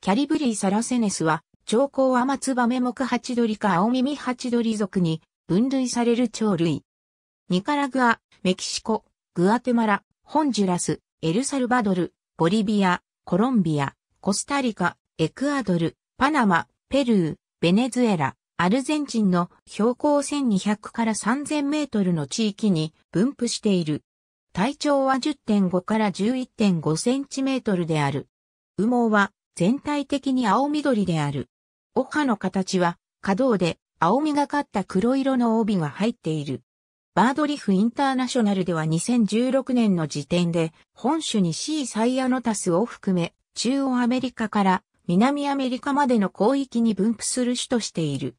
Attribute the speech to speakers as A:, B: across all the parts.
A: キャリブリーサラセネスは、長江アマツバメ目ハチドリか青耳ハチドリ族に分類される鳥類。ニカラグア、メキシコ、グアテマラ、ホンジュラス、エルサルバドル、ボリビア、コロンビア、コスタリカ、エクアドル、パナマ、ペルー、ベネズエラ、アルゼンチンの標高1200から3000メートルの地域に分布している。体長は10.5から11.5センチメートルである。羽毛は全体的に青緑である。お葉の形は、可動で青みがかった黒色の帯が入っている。バードリフインターナショナルでは2016年の時点で、本種に C サイアノタスを含め、中央アメリカから南アメリカまでの広域に分布する種としている。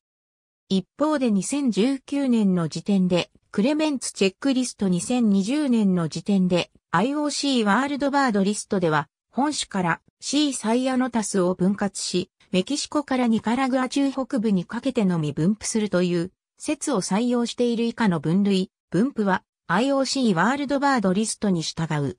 A: 一方で2019年の時点で、クレメンツチェックリスト2020年の時点で、IOC ワールドバードリストでは、本州から C サイアノタスを分割し、メキシコからニカラグア中北部にかけてのみ分布するという説を採用している以下の分類、分布は IOC ワールドバードリストに従う。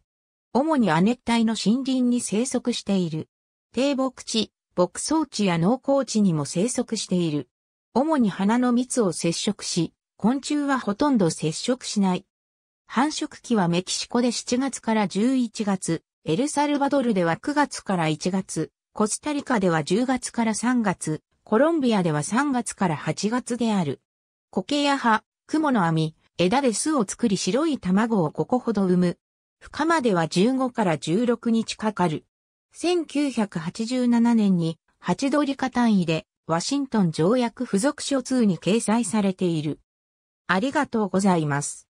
A: 主に亜熱帯の森林に生息している。低木地、牧草地や農耕地にも生息している。主に花の蜜を接触し、昆虫はほとんど接触しない。繁殖期はメキシコで7月から11月、エルサルバドルでは9月から1月、コスタリカでは10月から3月、コロンビアでは3月から8月である。苔や葉、雲の網、枝で巣を作り白い卵をここほど産む。深までは15から16日かかる。1987年に、ハチドリカ単位で、ワシントン条約付属書2に掲載されている。ありがとうございます。